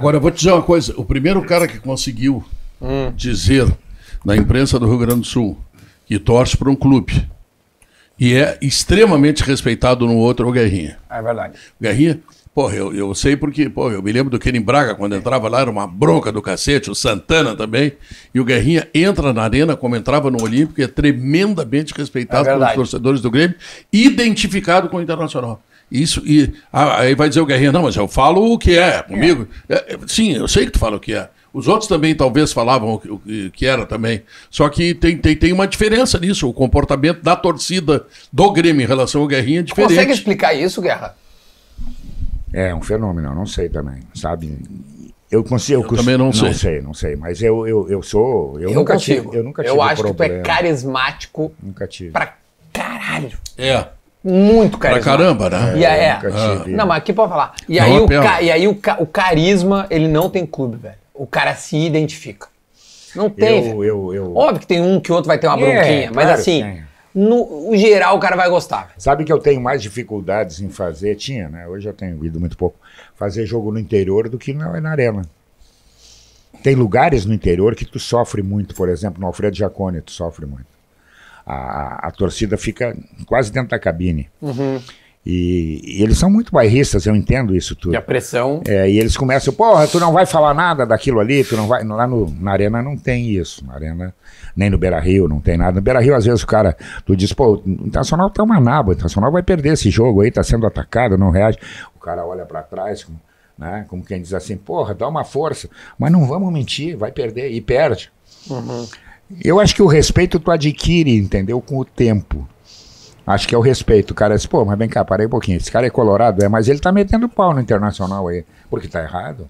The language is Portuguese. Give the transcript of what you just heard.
Agora, eu vou te dizer uma coisa: o primeiro cara que conseguiu hum. dizer na imprensa do Rio Grande do Sul que torce para um clube e é extremamente respeitado no outro, é o Guerrinha. É verdade. O Guerrinha, porra, eu, eu sei porque, porra, eu me lembro do Kenny Braga, quando entrava lá, era uma bronca do cacete, o Santana também. E o Guerrinha entra na arena, como entrava no Olímpico, é tremendamente respeitado é pelos torcedores do Grêmio, identificado com o Internacional. Isso, e ah, aí vai dizer o Guerrinha, não, mas eu falo o que é, é comigo. É. É, é, sim, eu sei que tu fala o que é. Os outros também talvez falavam o que, o que era também. Só que tem, tem, tem uma diferença nisso. O comportamento da torcida do Grêmio em relação ao Guerrinha é diferente. Consegue explicar isso, Guerra? É um fenômeno, não sei também, sabe? Eu consigo. Eu, eu também não, não sei. sei. Não sei, mas eu, eu, eu sou. Eu, eu nunca consigo. tive. Eu nunca tive. Eu acho problema. que tu é carismático. Nunca tive. Pra caralho. É muito carisma Pra caramba, né? E aí, é, ah. Não, mas aqui pode falar. E aí, é o, ca, e aí o, ca, o carisma, ele não tem clube, velho. O cara se identifica. Não tem. Eu, eu, eu... Óbvio que tem um que outro vai ter uma é, bronquinha, é, mas assim, no, no geral o cara vai gostar. Velho. Sabe que eu tenho mais dificuldades em fazer, tinha, né? Hoje eu tenho ido muito pouco, fazer jogo no interior do que na, na arena. Tem lugares no interior que tu sofre muito, por exemplo, no Alfredo Jacone, tu sofre muito a, a torcida fica quase dentro da cabine. Uhum. E, e, eles são muito bairristas, eu entendo isso tudo. E a pressão. É, e eles começam, porra, tu não vai falar nada daquilo ali, tu não vai. Lá no, na Arena não tem isso. Na Arena, nem no Beira Rio, não tem nada. No Beira Rio, às vezes, o cara, tu diz, pô, o Internacional tá uma naba, o Internacional vai perder esse jogo aí, tá sendo atacado, não reage. O cara olha para trás, como, né, como quem diz assim, porra, dá uma força. Mas não vamos mentir, vai perder. E perde. Uhum. Eu acho que o respeito tu adquire, entendeu? Com o tempo. Acho que é o respeito. O cara disse, pô, mas vem cá, parei um pouquinho. Esse cara é colorado, é, mas ele tá metendo pau no internacional aí. Porque tá errado.